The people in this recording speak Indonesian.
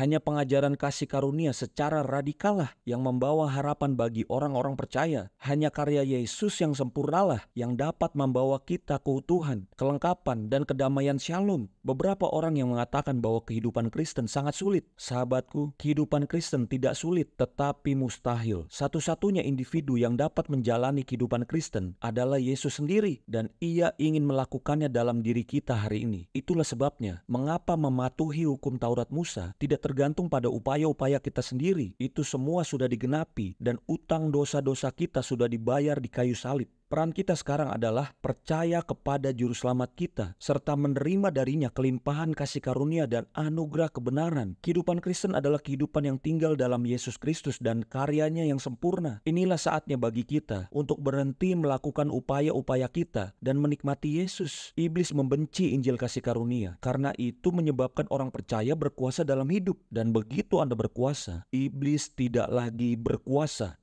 Hanya pengajaran kasih karunia secara radikalah yang membawa harapan bagi orang-orang percaya. Hanya karya Yesus yang sempurnalah yang dapat membawa kita keutuhan, kelengkapan, dan kedamaian shalom. Beberapa orang yang mengatakan bahwa kehidupan Kristen sangat sulit. Sahabatku, kehidupan Kristen tidak sulit, tetapi mustahil. Satu-satunya individu yang dapat menjalani kehidupan Kristen adalah Yesus sendiri, dan ia ingin melakukannya dalam diri kita hari ini. Itulah sebabnya mengapa mematuhi hukum Taurat Musa tidak tergantung pada upaya-upaya kita sendiri. Itu semua sudah digenapi dan utang dosa-dosa kita sudah dibayar di kayu salib. Peran kita sekarang adalah percaya kepada juru selamat kita serta menerima darinya kelimpahan kasih karunia dan anugerah kebenaran. Kehidupan Kristen adalah kehidupan yang tinggal dalam Yesus Kristus dan karyanya yang sempurna. Inilah saatnya bagi kita untuk berhenti melakukan upaya-upaya kita dan menikmati Yesus. Iblis membenci Injil kasih karunia karena itu menyebabkan orang percaya berkuasa dalam hidup dan begitu Anda berkuasa, iblis tidak lagi berkuasa